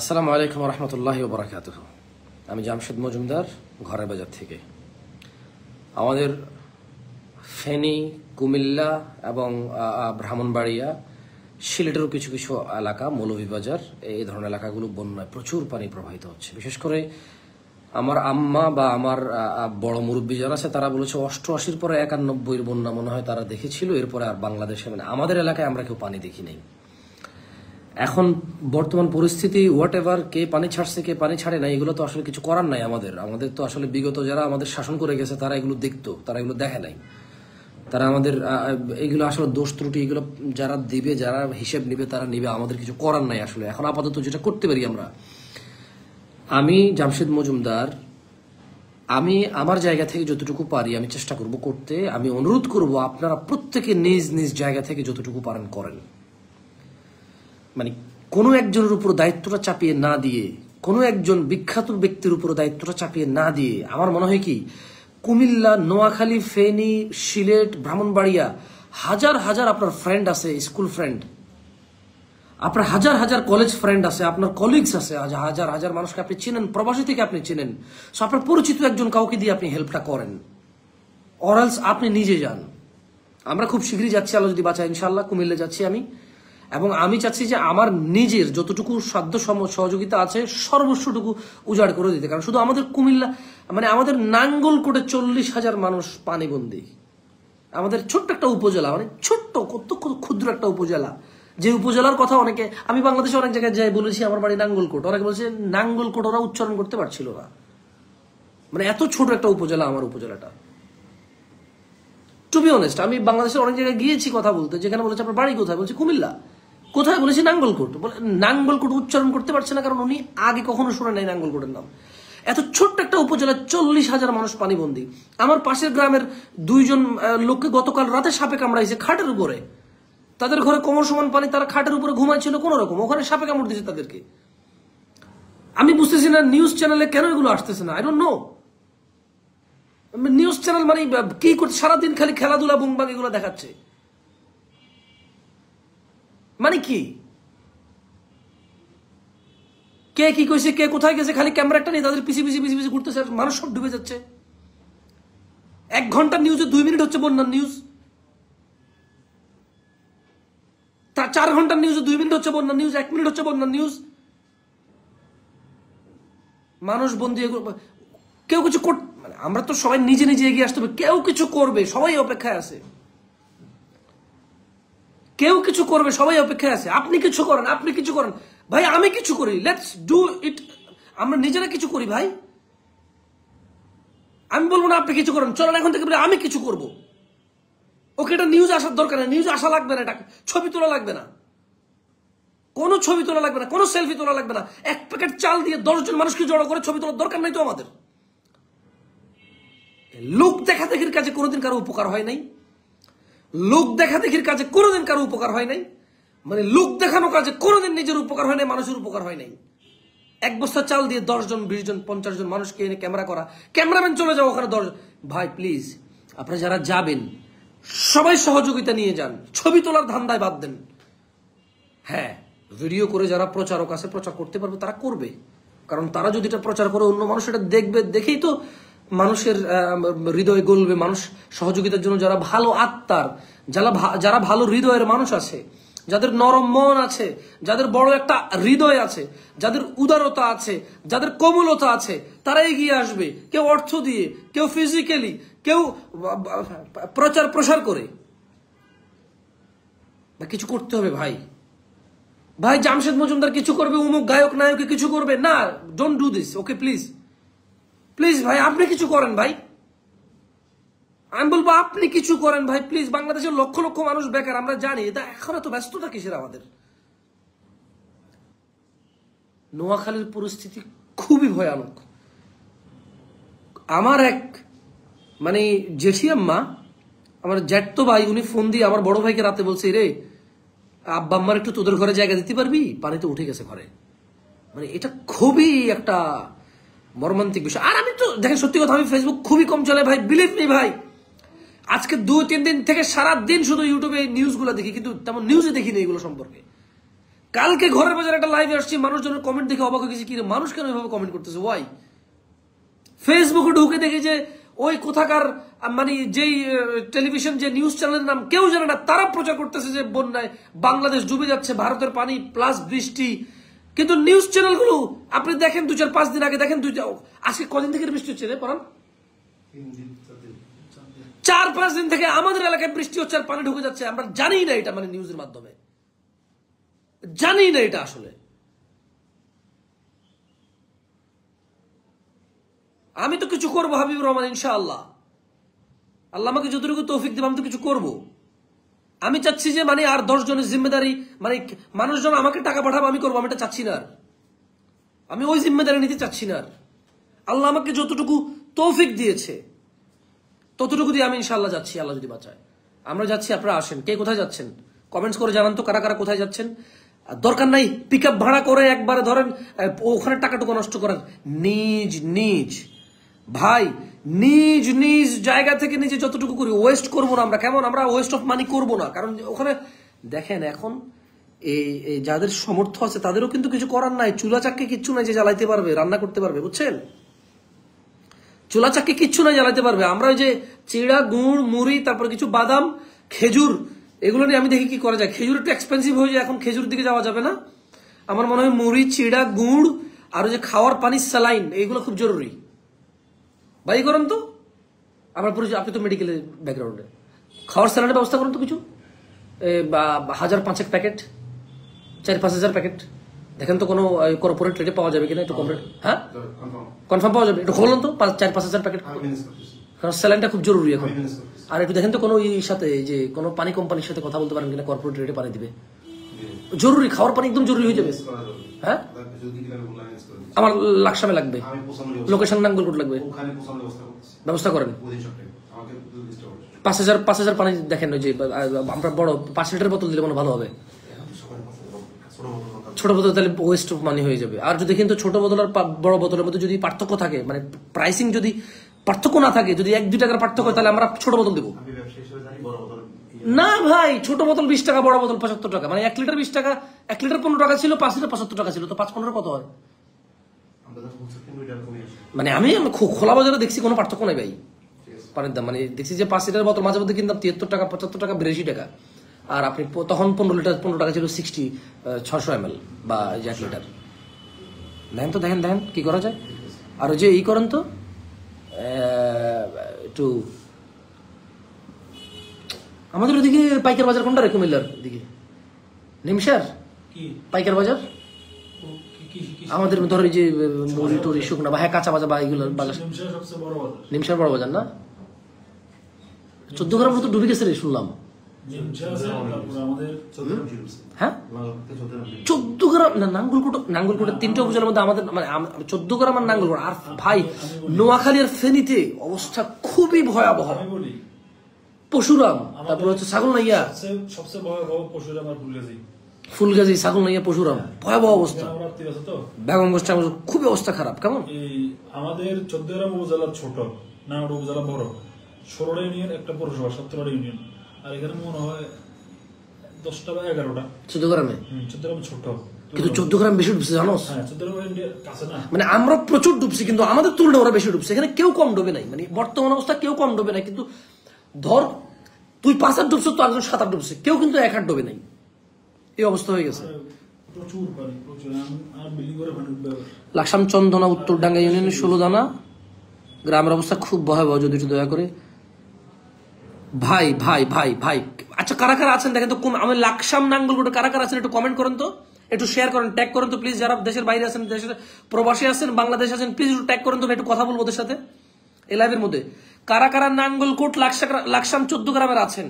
আসসালামু আলাইকুম রহমতুল্লাহ বরাকাত আমি জামশেদ মজুমদার ঘরের বাজার থেকে আমাদের ফেনী কুমিল্লা এবং ব্রাহ্মণবাড়িয়া সিলেটেরও কিছু কিছু এলাকা মৌলভীবাজার এই ধরনের এলাকাগুলো বন্যায় প্রচুর পানি প্রবাহিত হচ্ছে বিশেষ করে আমার আম্মা বা আমার বড় মুরব্বী যারা আছে তারা বলেছে অষ্টআশির পরে একানব্বইয়ের বন্যা মনে হয় তারা দেখেছিল এরপরে আর বাংলাদেশে মানে আমাদের এলাকায় আমরা কেউ পানি দেখি নাই এখন বর্তমান পরিস্থিতি হোয়াট এভার কে পানি ছাড়ছে কে পানি ছাড়ে না এগুলো তো আসলে কিছু করার নাই আমাদের আমাদের তো আসলে বিগত যারা আমাদের শাসন করে গেছে তারা এগুলো দেখতো তারা এগুলো দেখে নাই তারা আমাদের এগুলো আসলে দোষ ত্রুটি এগুলো যারা দিবে যারা হিসেব নিবে তারা নিবে আমাদের কিছু করার নাই আসলে এখন আপাতত যেটা করতে পারি আমরা আমি জামশেদ মজুমদার আমি আমার জায়গা থেকে যতটুকু পারি আমি চেষ্টা করব করতে আমি অনুরোধ করব আপনারা প্রত্যেকে নিজ নিজ জায়গা থেকে যতটুকু পারেন করেন মানে কোনো একজনের উপর দায়িত্বটা চাপিয়ে না দিয়ে কোনো একজন বিখ্যাত ব্যক্তির উপর দায়িত্বটা চাপিয়ে না দিয়ে আমার মনে হয় কি কুমিল্লা নোয়াখালী ফেনী সিলেট ব্রাহ্মণবাড়িয়া হাজার হাজার আপনার ফ্রেন্ড আছে স্কুল ফ্রেন্ড আপনার হাজার হাজার কলেজ ফ্রেন্ড আছে আপনার কলিগস আছে হাজার হাজার মানুষকে আপনি চেনেন প্রবাসী থেকে আপনি চেনেন সো আপনার পরিচিত একজন কাউকে দিয়ে আপনি হেল্পটা করেন অরালস আপনি নিজে যান আমরা খুব শীঘ্রই যাচ্ছি আলো যদি বাঁচা ইনশাল্লাহ কুমিল্লা যাচ্ছি আমি এবং আমি চাচ্ছি যে আমার নিজের যতটুকু সাধ্য সহযোগিতা আছে সর্বস্বটুকু উজাড় করে দিতে কারণ শুধু আমাদের কুমিল্লা মানে আমাদের কোটে চল্লিশ হাজার মানুষ বন্দি আমাদের ছোট্ট একটা উপজেলা মানে ছোট্ট কত ক্ষুদ্র একটা উপজেলা যে উপজেলার কথা অনেকে আমি বাংলাদেশে অনেক জায়গায় যাই বলেছি আমার বাড়ি নাঙ্গলকোট অনেকে বলছে নাঙ্গলকোট ওরা উচ্চারণ করতে পারছিল না মানে এত ছোট একটা উপজেলা আমার উপজেলাটা টু বি অনেস্ট আমি বাংলাদেশের অনেক জায়গায় গিয়েছি কথা বলতে যেখানে বলেছে আপনার বাড়ি কোথায় বলছে কুমিল্লা কোথায় বলেছে নাঙ্গলকোট বলে নাঙ্গলকোট উচ্চারণ করতে পারছে না কারণ উনি আগে কখনো শোনে নাই নাঙ্গলকোটের নাম এত ছোট্ট একটা উপজেলা চল্লিশ হাজার মানুষ পানিবন্দী আমার পাশের গ্রামের দুইজন লোককে গতকাল রাতে সাপে কামড়াইছে খাটের উপরে তাদের ঘরে কোমর সমান পানি তারা খাটের উপরে ঘুমাইছিল কোন রকম ওখানে সাপে কামড় দিয়েছে তাদেরকে আমি বুঝতেছি না নিউজ চ্যানেলে কেন এগুলো আসতেছে না I don't know news channel মানে কি করছে সারাদিন খালি খেলাধুলা বুমবাগ এগুলো দেখাচ্ছে মানে কি কে কি কইছে কে কোথায় গেছে খালি ক্যামেরাটা নেই তাদের পিছি পিছি পিছি পিছিয়ে ঘুরতেছে মানুষ সব ডুবে যাচ্ছে এক ঘন্টার নিউজে দুই মিনিট হচ্ছে বন্যার নিউজ তার চার ঘন্টার নিউজে দুই মিনিট হচ্ছে বন্যার নিউজ এক মিনিট হচ্ছে বন্যার নিউজ মানুষ বন্দি কেউ কিছু মানে আমরা তো সবাই নিজে নিজে এগিয়ে আসতে হবে কেউ কিছু করবে সবাই অপেক্ষায় আছে কেউ কিছু করবে সবাই অপেক্ষায় আছে আপনি কিছু করেন আপনি কিছু করেন ভাই আমি কিছু করি লেটস ডু ইট আমরা নিজেরা কিছু করি ভাই আমি বলবো না আপনি কিছু করেন চলো এখন থেকে আমি কিছু করব ওকে এটা নিউজ আসার দরকার নেই নিউজ আসা লাগবে না এটা ছবি তোলা লাগবে না কোনো ছবি তোলা লাগবে না কোনো সেলফি তোলা লাগবে না এক প্যাকেট চাল দিয়ে দশজন মানুষকে জড়ো করে ছবি তোলার দরকার নাই তো আমাদের লোক দেখা দেখির কাজে কোনোদিন কারো উপকার হয় নাই লোক দেখা দেখির কাজে কোনোদিন কারো উপকার হয় নাই মানে লোক দেখানো কাজে কোনোদিন নিজের উপকার হয় নাই মানুষের উপকার হয় নাই এক বস্তা চাল দিয়ে দশজন বিশ জন পঞ্চাশ জন মানুষকে এনে ক্যামেরা করা ক্যামেরাম্যান চলে যাও ওখানে দশ ভাই প্লিজ আপনারা যারা যাবেন সবাই সহযোগিতা নিয়ে যান ছবি তোলার ধান্দায় বাদ দেন হ্যাঁ ভিডিও করে যারা প্রচারক আছে প্রচার করতে পারবে তারা করবে কারণ তারা যদি এটা প্রচার করে অন্য মানুষ এটা দেখবে দেখেই তো মানুষের হৃদয় গলবে মানুষ সহযোগিতার জন্য যারা ভালো আত্মার যারা যারা ভালো হৃদয়ের মানুষ আছে যাদের নরম মন আছে যাদের বড় একটা হৃদয় আছে যাদের উদারতা আছে যাদের কোমলতা আছে তারা এগিয়ে আসবে কেউ অর্থ দিয়ে কেউ ফিজিক্যালি কেউ প্রচার প্রসার করে বা কিছু করতে হবে ভাই ভাই জামশেদ মজুমদার কিছু করবে উমুক গায়ক নায়কে কিছু করবে না don't do this okay please please ভাই আপনি কিছু করেন ভাই আমি বলবো আপনি কিছু করেন ভাই প্লিজ বাংলাদেশের লক্ষ লক্ষ মানুষ বেকার আমরা জানি এটা এখন এত ব্যস্ততা কিসের আমাদের নোয়াখালীর পরিস্থিতি খুবই ভয়ানক আমার এক মানে জেঠি আম্মা আমার জ্যাঠতো ভাই উনি ফোন দিয়ে আমার বড় ভাইকে রাতে বলছে রে আব্বা আম্মার একটু তোদের ঘরে জায়গা দিতে পারবি পানিতে উঠে গেছে ঘরে মানে এটা খুবই একটা মর্মান্তিক বিষয় আর আমি তো দেখেন সত্যি কথা আমি ফেসবুক খুবই কম চলে ভাই বিলিভ নি ভাই আজকে দু তিন দিন থেকে সারা দিন শুধু ইউটিউবে নিউজগুলো দেখি কিন্তু তেমন নিউজে দেখি না এগুলো সম্পর্কে কালকে ঘরের বাজারে একটা লাইভে আসছি মানুষজনের কমেন্ট দেখে অবাক হয়ে গেছি মানুষ কেন এভাবে কমেন্ট করতেছে ওয়াই ফেসবুকে ঢুকে দেখি যে ওই কোথাকার মানে যেই টেলিভিশন যে নিউজ চ্যানেলের নাম কেউ জানে না তারা প্রচার করতেছে যে বন্যায় বাংলাদেশ ডুবে যাচ্ছে ভারতের পানি প্লাস বৃষ্টি কিন্তু নিউজ চ্যানেলগুলো আপনি দেখেন দু চার পাঁচ দিন আগে দেখেন আজকে কদিন থেকে বৃষ্টি হচ্ছে রে পড়ান চার পাঁচ দিন থেকে আমাদের এলাকায় বৃষ্টি হচ্ছে আর পানি ঢুকে যাচ্ছে আমরা জানি না এটা মানে নিউজের মাধ্যমে জানি না এটা আসলে আমি তো কিছু করবো হাবিবুর রহমান ইনশাআল্লাহ আল্লাহ আমাকে যতটুকু তৌফিক দেবো আমি তো কিছু করবো আমি চাচ্ছি যে মানে আর দশ জনের জিম্মেদারি মানে মানুষজন আমাকে টাকা পাঠাবো আমি করবো আমি এটা চাচ্ছি না আমি ওই জিম্মেদারি নিতে চাচ্ছি না আল্লাহ আমাকে যতটুকু তৌফিক দিয়েছে ততটুকু দিয়ে আমি ইনশাল্লাহ যাচ্ছি আল্লাহ যদি বাঁচায় আমরা যাচ্ছি আপনারা আসেন কে কোথায় যাচ্ছেন কমেন্টস করে জানান তো কারা কারা কোথায় যাচ্ছেন দরকার নাই পিক ভাড়া করে একবারে ধরেন ওখানে টাকাটুকু নষ্ট করার নিজ নিজ ভাই নিজ নিজ জায়গা থেকে নিজে যতটুকু করি ওয়েস্ট করব না আমরা কেমন আমরা ওয়েস্ট অফ মানি করব না কারণ ওখানে দেখেন এখন এই যাদের সমর্থ আছে তাদেরও কিন্তু কিছু করার নাই চুলা চাককে কিচ্ছু নাই যে জ্বালাইতে পারবে রান্না করতে পারবে বুঝছেন চুলা চাককে কিচ্ছু নাই জ্বালাইতে পারবে আমরা ওই যে চিড়া গুড় মুড়ি তারপর কিছু বাদাম খেজুর এগুলো নিয়ে আমি দেখি কি করা যায় খেজুর একটু এক্সপেন্সিভ হয়ে যায় এখন খেজুর দিকে যাওয়া যাবে না আমার মনে হয় মুড়ি চিড়া গুড় আর ওই যে খাওয়ার পানির স্যালাইন এইগুলো খুব জরুরি বাই করুন তো আমার পরিচয় আপনি তো মেডিকেলের ব্যাকগ্রাউন্ডে খাওয়ার স্যালাডের ব্যবস্থা করুন তো কিছু হাজার পাঁচেক প্যাকেট চার পাঁচ হাজার প্যাকেট দেখেন তো কোনো কর্পোরেট রেটে পাওয়া যাবে কিনা একটু কমপ্লিট হ্যাঁ কনফার্ম পাওয়া যাবে একটু খোলন তো চার পাঁচ হাজার প্যাকেট কারণ স্যালাইনটা খুব জরুরি এখন আর একটু দেখেন তো কোনো ইয়ের সাথে যে কোনো পানি কোম্পানির সাথে কথা বলতে পারেন কিনা কর্পোরেট রেটে পানি দিবে জরুরি খাওয়ার পানি একদম জরুরি হয়ে যাবে হ্যাঁ, হ্যাঁ? আমার লাকসামে লাগবে লোকেশন নাঙ্গলকোট লাগবে ব্যবস্থা করেন পাঁচ হাজার পাঁচ হাজার পানি দেখেন ওই যে আমরা বড় পাঁচ লিটার বোতল দিলে মনে ভালো হবে ছোট বোতল তাহলে ওয়েস্ট অফ মানি হয়ে যাবে আর যদি কিন্তু ছোট বোতল আর বড় বোতলের মধ্যে যদি পার্থক্য থাকে মানে প্রাইসিং যদি পার্থক্য না থাকে যদি এক দুই টাকার পার্থক্য তাহলে আমরা ছোট বোতল দেবো না ভাই ছোট বোতল বিশ টাকা বড় বোতল পঁচাত্তর টাকা মানে এক লিটার বিশ টাকা এক লিটার পনেরো টাকা ছিল পাঁচ লিটার পঁচাত্তর টাকা ছিল তো পাঁচ পনেরো কত হয় মানে আমি খোলা বাজারে দেখছি কোনো পার্থক্য নাই ভাই পানির দাম মানে দেখছি যে পাঁচ লিটার বোতল মাঝে মধ্যে কিনতাম তিয়াত্তর টাকা পঁচাত্তর টাকা বিরাশি টাকা আর আপনি তখন পনেরো লিটার পনেরো টাকা ছিল সিক্সটি ছশো এম বা এক লিটার দেখেন তো দেখেন দেখেন কি করা যায় আর যে এই করেন তো একটু আমাদের ওদিকে পাইকার বাজার কোনটা রে কুমিল্লার দিকে নিমসার পাইকার বাজার আমাদের ধর এই যে মুড়ি টুড়ি শুকনা বা হ্যাঁ কাঁচা বাজার বা এইগুলো বাজার নিমসার বড় বাজার না চোদ্দ গ্রাম মতো ডুবে গেছে রে শুনলাম হ্যাঁ চোদ্দ গ্রাম না নাঙ্গলকোট নাঙ্গলকোটের হ্যাঁ, তিনটে উপজেলার মধ্যে আমাদের মানে চোদ্দ গ্রাম আর নাঙ্গলকোট আর ভাই নোয়াখালীর ফেনীতে অবস্থা খুবই ভয়াবহ পশুরাম তারপর হচ্ছে ছাগল নাইয়া সবচেয়ে ভয়াবহ পশুরাম আর ফুলগাজী ফুলগাজী ছাগল নাইয়া পশুরাম হ্যাঁ। ভয়াবহ অবস্থা বেগম গোষ্ঠা খুব অবস্থা খারাপ কেমন আমাদের চোদ্দগ্রাম উপজেলা ছোট নাগর উপজেলা বড় ষোলোটা ইউনিয়ন একটা পৌরসভা সতেরোটা ইউনিয়ন আর এখানে মনে হয় দশটা বা এগারোটা চোদ্দগ্রামে গ্রাম ছোট কিন্তু চোদ্দ গ্রাম বেশি ডুবছে জানো হ্যাঁ, মানে আমরা প্রচুর ডুবছি কিন্তু আমাদের তুলনায় ওরা বেশি ডুবছে এখানে কেউ কম ডুবে নাই মানে বর্তমান অবস্থা কেউ কম ডুবে নাই কিন্তু ধর তুই পাঁচ হাত ডুবছো তো একজন সাত হাত ডুবছে কেউ কিন্তু এক হাত ডুবে নাই এই অবস্থা হয়ে গেছে লাকসাম চন্দনা উত্তর ডাঙ্গা ইউনিয়নের ষোলো দানা গ্রামের অবস্থা খুব ভয়াবহ যদি একটু দয়া করে ভাই ভাই ভাই ভাই আচ্ছা কারা কারা আছেন দেখেন তো আমি লাকসাম নাঙ্গলগুলো কারা কারা আছেন একটু কমেন্ট করেন তো একটু শেয়ার করেন ট্যাগ করেন তো প্লিজ যারা দেশের বাইরে আছেন দেশের প্রবাসী আছেন বাংলাদেশ আছেন প্লিজ একটু ট্যাগ করেন তো একটু কথা বলবো ওদের সাথে এই লাইভের মধ্যে কারা কারা নাঙ্গলকোট লাকসাম চোদ্দ গ্রামের আছেন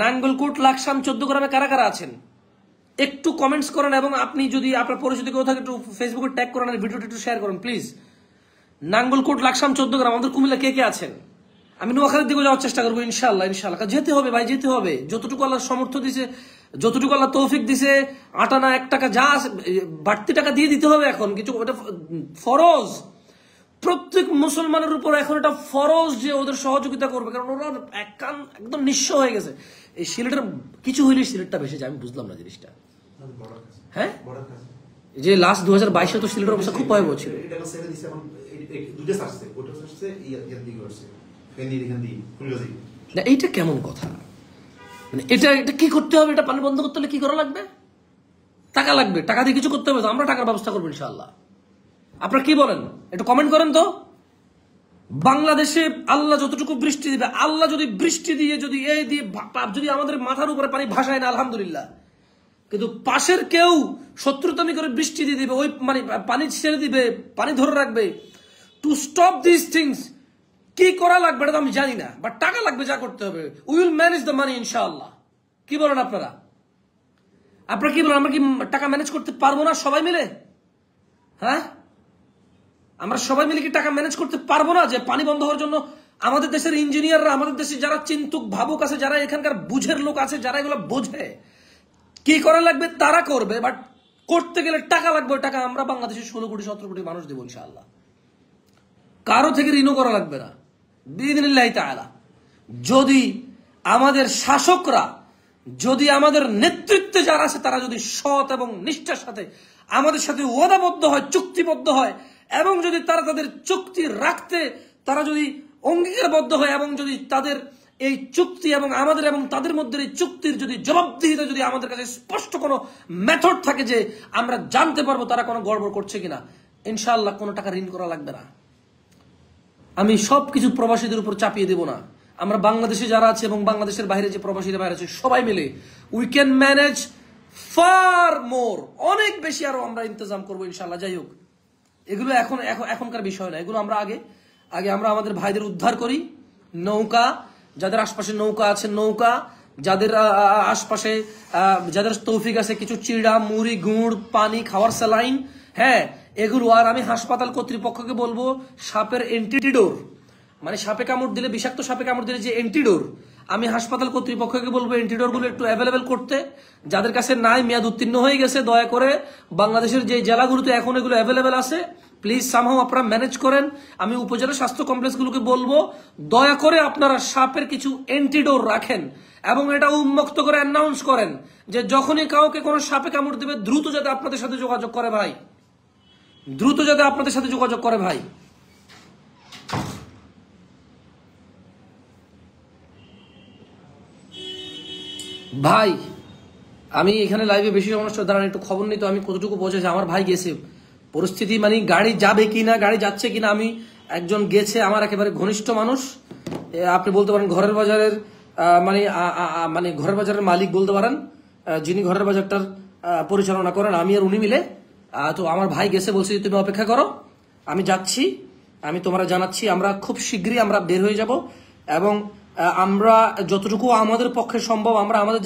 নাঙ্গলকোট লাকসাম চোদ্দ গ্রামে কারা কারা আছেন একটু কমেন্টস করেন এবং আপনি যদি আপনার পরিচিত কেউ থাকে একটু ফেসবুকে ট্যাগ করেন আর ভিডিওটা একটু শেয়ার করেন প্লিজ নাঙ্গলকোট লাকসাম চোদ্দ গ্রাম আমাদের কুমিল্লা কে কে আছেন আমি নোয়াখালীর দিকে যাওয়ার চেষ্টা করবো ইনশাল্লাহ ইনশাল্লাহ যেতে হবে ভাই যেতে হবে যতটুকু আল্লাহ সমর্থ দিছে যতটুকু আল্লাহ তৌফিক দিছে আটানা এক টাকা যা বাড়তি টাকা দিয়ে দিতে হবে এখন কিছু ওটা ফরজ প্রত্যেক মুসলমানের উপর এখন এটা ফরজ যে ওদের সহযোগিতা করবে কারণ ওরা একান একদম নিঃস্ব হয়ে গেছে এই সিলেটের কিছু হইলে সিলেটটা বেশি যায় আমি বুঝলাম না জিনিসটা হ্যাঁ যে লাস্ট দু হাজার বাইশে তো সিলেটের অবস্থা খুব ভয়াবহ ছিল না এইটা কেমন কথা মানে এটা এটা কি করতে হবে এটা পানি বন্ধ করতে হলে কি করা লাগবে টাকা লাগবে টাকা দিয়ে কিছু করতে হবে আমরা টাকার ব্যবস্থা করবো ইনশাল্লাহ আপনারা কি বলেন একটু কমেন্ট করেন তো বাংলাদেশে আল্লাহ যতটুকু বৃষ্টি দিবে আল্লাহ যদি বৃষ্টি দিয়ে যদি এই দিয়ে যদি আমাদের মাথার উপরে পানি ভাসায় না আলহামদুলিল্লাহ কিন্তু পাশের কেউ শত্রুতামি করে বৃষ্টি দিয়ে দিবে ওই মানে পানি ছেড়ে দিবে পানি ধরে রাখবে টু স্টপ দিস থিংস কি করা লাগবে এটা তো আমি জানি না বাট টাকা লাগবে যা করতে হবে we will manage the money ইনশাআল্লাহ কি বলেন আপনারা আপনারা কি বলেন আমরা কি টাকা ম্যানেজ করতে পারবো না সবাই মিলে হ্যাঁ আমরা সবাই মিলে কি টাকা ম্যানেজ করতে পারবো না যে পানি বন্ধ হওয়ার জন্য আমাদের দেশের ইঞ্জিনিয়াররা আমাদের দেশে যারা চিন্তুক ভাবুক আছে যারা এখানকার বুঝের লোক আছে যারা এগুলো বোঝে কি করা লাগবে তারা করবে বাট করতে গেলে টাকা লাগবে টাকা আমরা বাংলাদেশের ষোলো কোটি সতেরো কোটি মানুষ দেবো ইনশাআল্লাহ কারো থেকে ঋণও করা লাগবে না বিদিনিল্লাহ তালা যদি আমাদের শাসকরা যদি আমাদের নেতৃত্বে যারা আছে তারা যদি সৎ এবং নিষ্ঠার সাথে আমাদের সাথে ওদাবদ্ধ হয় চুক্তিবদ্ধ হয় এবং যদি তারা তাদের চুক্তি রাখতে তারা যদি অঙ্গীকারবদ্ধ হয় এবং যদি তাদের এই চুক্তি এবং আমাদের এবং তাদের মধ্যে এই চুক্তির যদি জবাবদিহিতা যদি আমাদের কাছে স্পষ্ট কোনো মেথড থাকে যে আমরা জানতে পারবো তারা কোনো গড়বড় করছে কিনা ইনশাল্লাহ কোনো টাকা ঋণ করা লাগবে না আমি সব কিছু প্রবাসীদের উপর চাপিয়ে দেব না আমরা বাংলাদেশে যারা আছে এবং বাংলাদেশের বাইরে যে প্রবাসীরা বাইরে আছে সবাই মিলে we can manage far more অনেক বেশি আরো আমরা ইন্তজাম করবো ইনশাল্লাহ যাই হোক এগুলো এখন এখনকার বিষয় না এগুলো আমরা আগে আগে আমরা আমাদের ভাইদের উদ্ধার করি নৌকা যাদের আশপাশে নৌকা আছে নৌকা যাদের আশপাশে যাদের তৌফিক আছে কিছু চিড়া মুড়ি গুড় পানি খাওয়ার স্যালাইন হ্যাঁ এগুলো আর আমি হাসপাতাল কর্তৃপক্ষকে বলবো সাপের এন্টিডোর মানে সাপে কামড় দিলে বিষাক্ত সাপে কামড় দিলে যে এন্টিডোর আমি হাসপাতাল কর্তৃপক্ষকে বলবো এন্টিডোরগুলো একটু অ্যাভেলেবেল করতে যাদের কাছে নাই মেয়াদ উত্তীর্ণ হয়ে গেছে দয়া করে বাংলাদেশের যে জেলাগুলোতে এখন এগুলো অ্যাভেলেবেল আছে প্লিজ সামহাও আপনারা ম্যানেজ করেন আমি উপজেলা স্বাস্থ্য কমপ্লেক্সগুলোকে বলবো দয়া করে আপনারা সাপের কিছু এন্টিডোর রাখেন এবং এটা উন্মুক্ত করে অ্যানাউন্স করেন যে যখনই কাউকে কোনো সাপে কামড় দেবে দ্রুত যাতে আপনাদের সাথে যোগাযোগ করে ভাই দ্রুত যাতে আপনাদের সাথে যোগাযোগ করে ভাই ভাই আমি এখানে লাইভে বেশি সমস্যা দাঁড়ান একটু খবর নিই তো আমি কতটুকু পৌঁছেছি আমার ভাই গেছে পরিস্থিতি মানে গাড়ি যাবে কি না গাড়ি যাচ্ছে কি না আমি একজন গেছে আমার একেবারে ঘনিষ্ঠ মানুষ আপনি বলতে পারেন ঘরের বাজারের মানে মানে ঘরের বাজারের মালিক বলতে পারেন যিনি ঘরের বাজারটার পরিচালনা করেন আমি আর উনি মিলে তো আমার ভাই গেছে বলছে তুমি অপেক্ষা করো আমি যাচ্ছি আমি তোমরা জানাচ্ছি আমরা খুব শীঘ্রই আমরা বের হয়ে যাব এবং আমরা যতটুকু আমাদের পক্ষে সম্ভব আমরা আমাদের